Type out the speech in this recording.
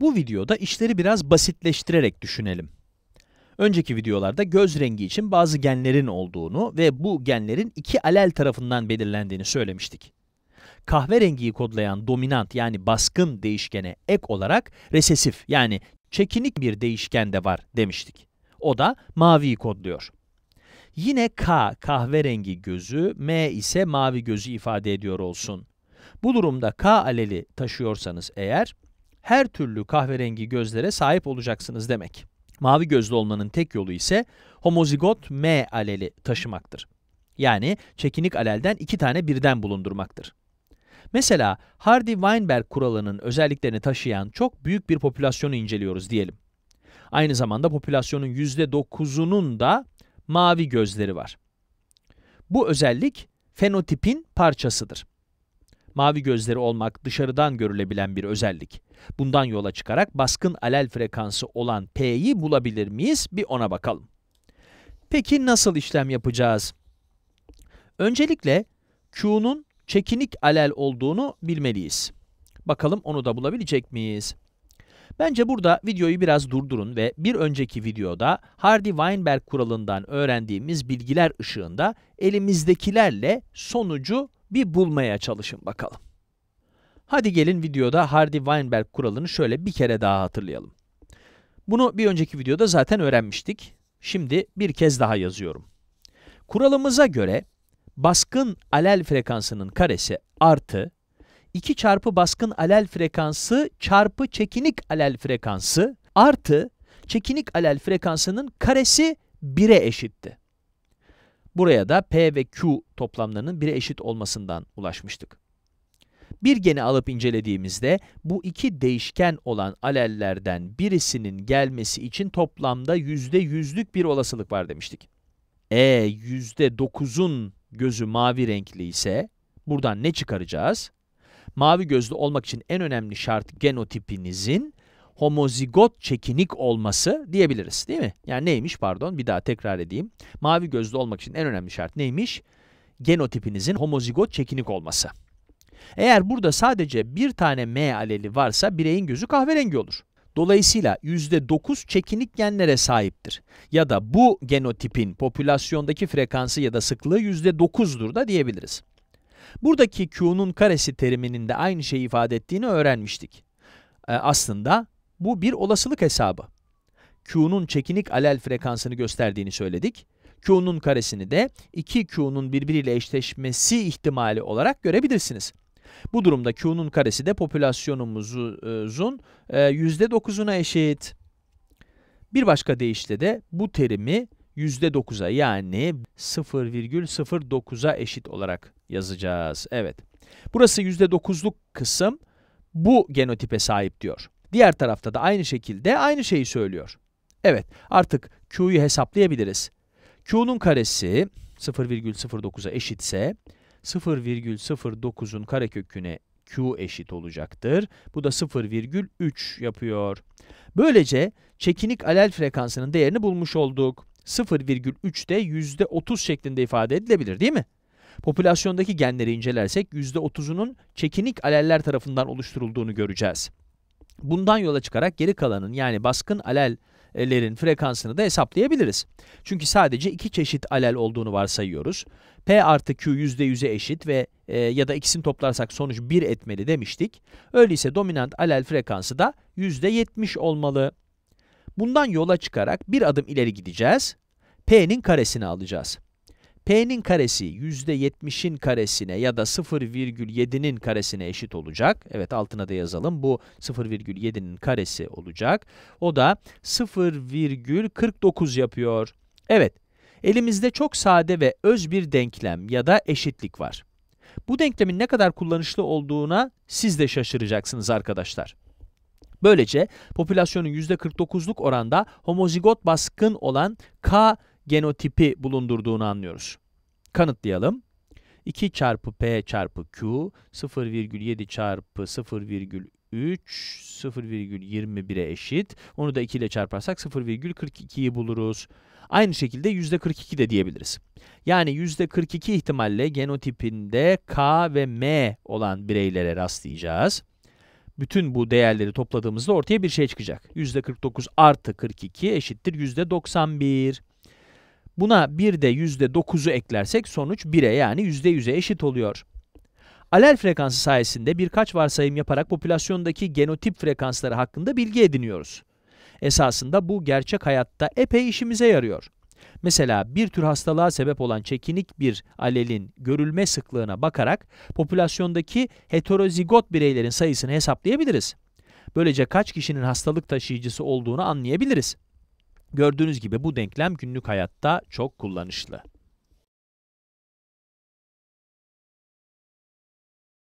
Bu videoda işleri biraz basitleştirerek düşünelim. Önceki videolarda göz rengi için bazı genlerin olduğunu ve bu genlerin iki alel tarafından belirlendiğini söylemiştik. Kahverengiyi kodlayan dominant yani baskın değişkene ek olarak resesif yani çekinik bir değişken de var demiştik. O da maviyi kodluyor. Yine K kahverengi gözü, M ise mavi gözü ifade ediyor olsun. Bu durumda K aleli taşıyorsanız eğer, her türlü kahverengi gözlere sahip olacaksınız demek. Mavi gözlü olmanın tek yolu ise homozigot M aleli taşımaktır. Yani çekinik alelden iki tane birden bulundurmaktır. Mesela Hardy-Weinberg kuralının özelliklerini taşıyan çok büyük bir popülasyonu inceliyoruz diyelim. Aynı zamanda popülasyonun %9'unun da mavi gözleri var. Bu özellik fenotipin parçasıdır. Mavi gözleri olmak dışarıdan görülebilen bir özellik. Bundan yola çıkarak baskın alel frekansı olan P'yi bulabilir miyiz? Bir ona bakalım. Peki nasıl işlem yapacağız? Öncelikle Q'nun çekinik alel olduğunu bilmeliyiz. Bakalım onu da bulabilecek miyiz? Bence burada videoyu biraz durdurun ve bir önceki videoda Hardy-Weinberg kuralından öğrendiğimiz bilgiler ışığında elimizdekilerle sonucu bir bulmaya çalışın bakalım. Hadi gelin videoda Hardy-Weinberg kuralını şöyle bir kere daha hatırlayalım. Bunu bir önceki videoda zaten öğrenmiştik. Şimdi bir kez daha yazıyorum. Kuralımıza göre baskın alel frekansının karesi artı 2 çarpı baskın alel frekansı çarpı çekinik alel frekansı artı çekinik alel frekansının karesi 1'e eşitti. Buraya da P ve Q toplamlarının bire eşit olmasından ulaşmıştık. Bir geni alıp incelediğimizde bu iki değişken olan alellerden birisinin gelmesi için toplamda yüzde yüzlük bir olasılık var demiştik. E yüzde dokuzun gözü mavi renkli ise buradan ne çıkaracağız? Mavi gözlü olmak için en önemli şart genotipinizin homozigot çekinik olması diyebiliriz değil mi? Yani neymiş pardon bir daha tekrar edeyim. Mavi gözlü olmak için en önemli şart neymiş? Genotipinizin homozigot çekinik olması. Eğer burada sadece bir tane M aleli varsa bireyin gözü kahverengi olur. Dolayısıyla %9 çekinik genlere sahiptir. Ya da bu genotipin popülasyondaki frekansı ya da sıklığı %9'dur da diyebiliriz. Buradaki Q'nun karesi teriminin de aynı şeyi ifade ettiğini öğrenmiştik. E, aslında bu bir olasılık hesabı. Q'nun çekinik alel frekansını gösterdiğini söyledik. Q'nun karesini de 2Q'nun birbiriyle eşleşmesi ihtimali olarak görebilirsiniz. Bu durumda Q'nun karesi de popülasyonumuzun %9'una e, eşit. Bir başka deyişle de bu terimi %9'a yani 0,09'a eşit olarak yazacağız. Evet. Burası %9'luk kısım bu genotipe sahip diyor. Diğer tarafta da aynı şekilde aynı şeyi söylüyor. Evet, artık Q'yu hesaplayabiliriz. Q'nun karesi 0,09'a eşitse 0,09'un kareköküne Q eşit olacaktır. Bu da 0,3 yapıyor. Böylece çekinik alel frekansının değerini bulmuş olduk. 0,3 de %30 şeklinde ifade edilebilir değil mi? Popülasyondaki genleri incelersek %30'unun çekinik aleller tarafından oluşturulduğunu göreceğiz. Bundan yola çıkarak geri kalanın yani baskın alellerin frekansını da hesaplayabiliriz. Çünkü sadece iki çeşit alel olduğunu varsayıyoruz. P artı Q %100'e eşit ve e, ya da ikisini toplarsak sonuç 1 etmeli demiştik. Öyleyse dominant alel frekansı da %70 olmalı. Bundan yola çıkarak bir adım ileri gideceğiz. P'nin karesini alacağız. P'nin karesi %70'in karesine ya da 0,7'nin karesine eşit olacak. Evet altına da yazalım. Bu 0,7'nin karesi olacak. O da 0,49 yapıyor. Evet elimizde çok sade ve öz bir denklem ya da eşitlik var. Bu denklemin ne kadar kullanışlı olduğuna siz de şaşıracaksınız arkadaşlar. Böylece popülasyonun %49'luk oranda homozigot baskın olan K genotipi bulundurduğunu anlıyoruz. Kanıtlayalım. 2 çarpı P çarpı Q 0,7 çarpı 0,3 0,21'e eşit. Onu da 2 ile çarparsak 0,42'yi buluruz. Aynı şekilde %42 de diyebiliriz. Yani %42 ihtimalle genotipinde K ve M olan bireylere rastlayacağız. Bütün bu değerleri topladığımızda ortaya bir şey çıkacak. %49 artı 42 eşittir %91. Buna bir de %9'u eklersek sonuç 1'e yani %100'e eşit oluyor. Alel frekansı sayesinde birkaç varsayım yaparak popülasyondaki genotip frekansları hakkında bilgi ediniyoruz. Esasında bu gerçek hayatta epey işimize yarıyor. Mesela bir tür hastalığa sebep olan çekinik bir alelin görülme sıklığına bakarak popülasyondaki heterozigot bireylerin sayısını hesaplayabiliriz. Böylece kaç kişinin hastalık taşıyıcısı olduğunu anlayabiliriz. Gördüğünüz gibi bu denklem günlük hayatta çok kullanışlı.